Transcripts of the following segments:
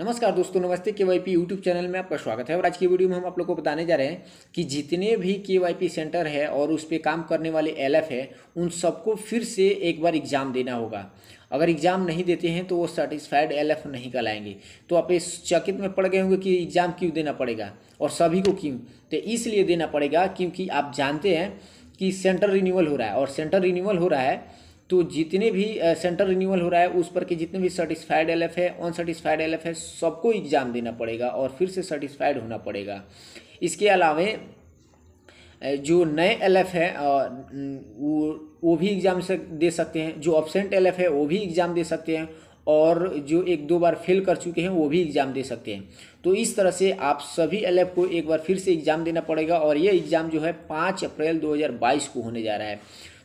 नमस्कार दोस्तों नमस्ते के वाई पी यूट्यूब चैनल में आपका स्वागत है और आज की वीडियो में हम आप लोग को बताने जा रहे हैं कि जितने भी के वाई पी सेंटर है और उस पर काम करने वाले एल एफ है उन सबको फिर से एक बार एग्ज़ाम देना होगा अगर एग्ज़ाम नहीं देते हैं तो वो सर्टिस्फाइड एल एफ नहीं कहलाएंगे तो आप इस चकित में पड़ गए होंगे कि एग्ज़ाम क्यों देना पड़ेगा और सभी को क्यों तो इसलिए देना पड़ेगा क्योंकि आप जानते हैं कि सेंटर रिन्यूअल हो रहा है और सेंटर रिन्यूअल हो रहा है तो जितने भी सेंटर रिन्यूअल हो रहा है उस पर के जितने भी सर्टिस्फाइड एल है अनसर्टिस्फाइड एल है सबको एग्ज़ाम देना पड़ेगा और फिर से सर्टिस्फाइड होना पड़ेगा इसके अलावे जो नए एफ है वो वो भी एग्ज़ाम से दे सकते हैं जो ऑब्सेंट एफ़ है वो भी एग्ज़ाम दे सकते हैं और जो एक दो बार फेल कर चुके हैं वो भी एग्ज़ाम दे सकते हैं तो इस तरह से आप सभी एल को एक बार फिर से एग्ज़ाम देना पड़ेगा और ये एग्ज़ाम जो है पाँच अप्रैल 2022 को होने जा रहा है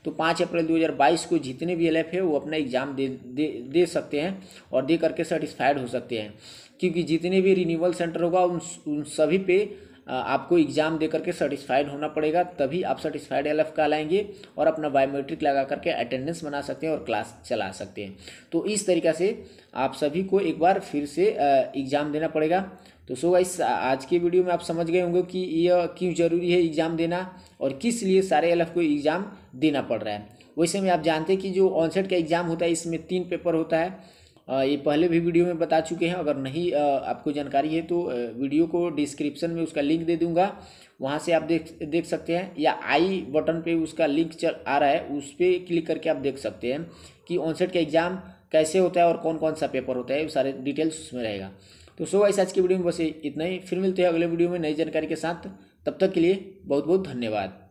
तो पाँच अप्रैल 2022 को जितने भी एल है वो अपना एग्ज़ाम दे, दे दे सकते हैं और दे करके सेटिस्फाइड हो सकते हैं क्योंकि जितने भी रिन्यूअल सेंटर होगा उन उन सभी पे आपको एग्ज़ाम दे करके सर्टिस्फाइड होना पड़ेगा तभी आप सर्टिस्फाइड एल कहलाएंगे और अपना बायोमेट्रिक लगा करके अटेंडेंस बना सकते हैं और क्लास चला सकते हैं तो इस तरीका से आप सभी को एक बार फिर से एग्ज़ाम देना पड़ेगा तो सो इस आज के वीडियो में आप समझ गए होंगे कि यह क्यों ज़रूरी है एग्ज़ाम देना और किस लिए सारे एल को एग्ज़ाम देना पड़ रहा है वैसे में आप जानते हैं कि जो ऑनसेट का एग्ज़ाम होता है इसमें तीन पेपर होता है ये पहले भी वीडियो में बता चुके हैं अगर नहीं आपको जानकारी है तो वीडियो को डिस्क्रिप्शन में उसका लिंक दे दूंगा वहाँ से आप देख देख सकते हैं या आई बटन पे उसका लिंक चल आ रहा है उस पर क्लिक करके आप देख सकते हैं कि ऑनसेट का एग्ज़ाम कैसे होता है और कौन कौन सा पेपर होता है सारे डिटेल्स उसमें रहेगा तो सो वाइस आज की वीडियो में बस इतना ही फिर मिलते हैं अगले वीडियो में नई जानकारी के साथ तब तक के लिए बहुत बहुत धन्यवाद